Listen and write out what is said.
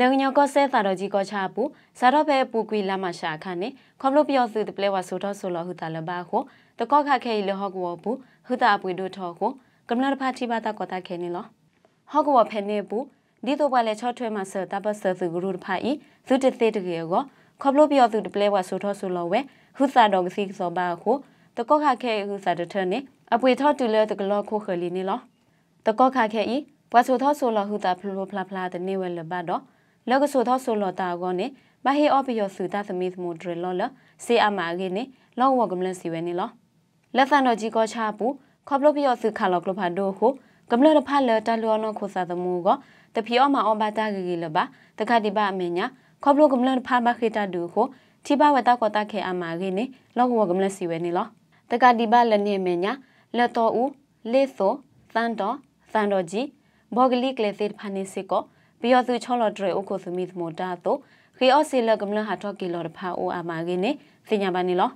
လေငညောကဆဲသာတော်ကြီးကချပူဇာတော့ပဲပူကွီလာမရှာခနဲ့ခမလို့ပြောစုတပလဲဝဆိုတော့ဆိုလဟုတာလဘာကိုတကောခခဲလဟောကောပူဟုတာပွေတို့ထောကိုကမလရဖာတိဘာတာကတာခဲနေလဟောကောဖဲနေပူဒီတော့ပါလေချောထွဲမှာဆတပတ်ဆသူဂရုတဖာဤသူတသိတကေကိုခမလို့ပြောစုတပလဲဝဆိုတော့ဆိုလဝဲဟုစာတော်ကစီစောဘာကိုတကောခခဲဟုစာတထနဲ့အပွေထောတူလဲတကလောခိုခလီနေလတကောခခဲဤပွာဆိုသောဆိုလဟုတာဖလိုဖလာဖလာတနေဝဲလဘတော့လောကဆိုသောဆိုလတာကောနေမဟေအော်ပီယောစုတာသမီးမှုဒရလောလစေအမာကေနေလောဝကမလစီဝဲနေလောလက်ဆန်တော်ကြီးကောချပူခေါပလပီယောစုခါလောကလဖာဒိုဟုကမလတဖလတလောနောခိုစာသမူကောတဖီအောမအောဘာတာကေကေလဘတခတိပအမေညာခေါပလကမလတဖဘခေတာဒူဟုတိဘဝတကောတခေအမာကေနေလောဝကမလစီဝဲနေလောတခတိပလနေမေညာလက်တော်ဦးလေသောသန်တော်သန်တော်ကြီးဘောဂလိကလေသေဖာနေစေကောပီယောသူချောလော်ဒရေအိုကိုသမီသမတာတော့ခေအော့စီလကမလဟာတော့ကီလော်တဖာအိုအာမာကင်းနေစင်ညာပါနေလော